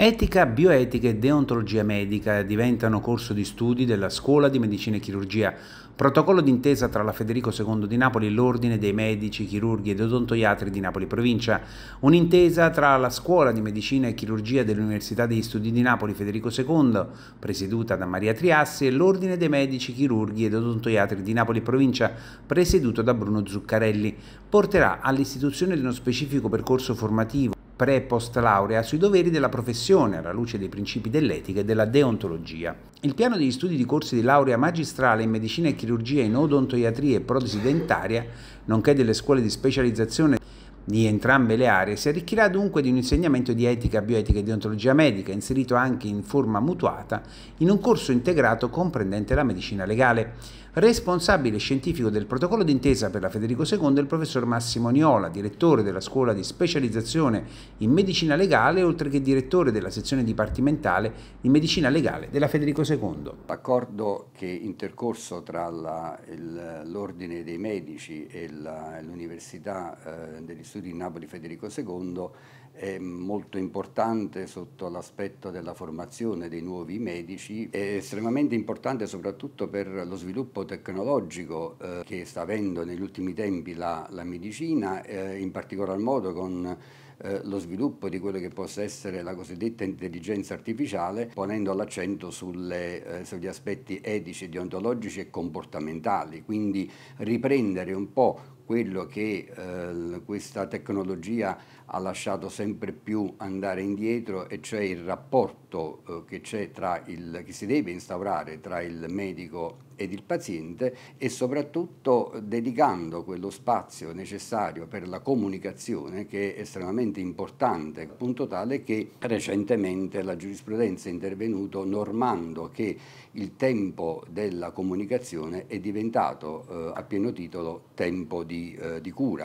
Etica, bioetica e deontologia medica diventano corso di studi della Scuola di Medicina e Chirurgia, protocollo d'intesa tra la Federico II di Napoli e l'Ordine dei Medici, Chirurghi ed Odontoiatri di Napoli Provincia, un'intesa tra la Scuola di Medicina e Chirurgia dell'Università degli Studi di Napoli Federico II, presieduta da Maria Triassi, e l'Ordine dei Medici, Chirurghi ed Odontoiatri di Napoli Provincia, presieduto da Bruno Zuccarelli, porterà all'istituzione di uno specifico percorso formativo pre-post laurea sui doveri della professione alla luce dei principi dell'etica e della deontologia. Il piano degli studi di corsi di laurea magistrale in medicina e chirurgia in odontoiatria e protesi dentaria, nonché delle scuole di specializzazione di entrambe le aree, si arricchirà dunque di un insegnamento di etica, bioetica e deontologia medica, inserito anche in forma mutuata in un corso integrato comprendente la medicina legale. Responsabile scientifico del protocollo d'intesa per la Federico II è il professor Massimo Niola, direttore della scuola di specializzazione in medicina legale, oltre che direttore della sezione dipartimentale di medicina legale della Federico II. L'accordo che intercorso tra l'Ordine dei Medici e l'Università eh, degli Studi di Napoli Federico II è molto importante sotto l'aspetto della formazione dei nuovi medici, è estremamente importante soprattutto per lo sviluppo tecnologico eh, che sta avendo negli ultimi tempi la, la medicina, eh, in particolar modo con eh, lo sviluppo di quello che possa essere la cosiddetta intelligenza artificiale, ponendo l'accento sulle, eh, sugli aspetti etici, deontologici e comportamentali, quindi riprendere un po' quello che eh, questa tecnologia ha lasciato sempre più andare indietro e cioè il rapporto eh, che, che si deve instaurare tra il medico ed il paziente e soprattutto dedicando quello spazio necessario per la comunicazione che è estremamente importante, punto tale che recentemente la giurisprudenza è intervenuto normando che il tempo della comunicazione è diventato eh, a pieno titolo tempo di, eh, di cura.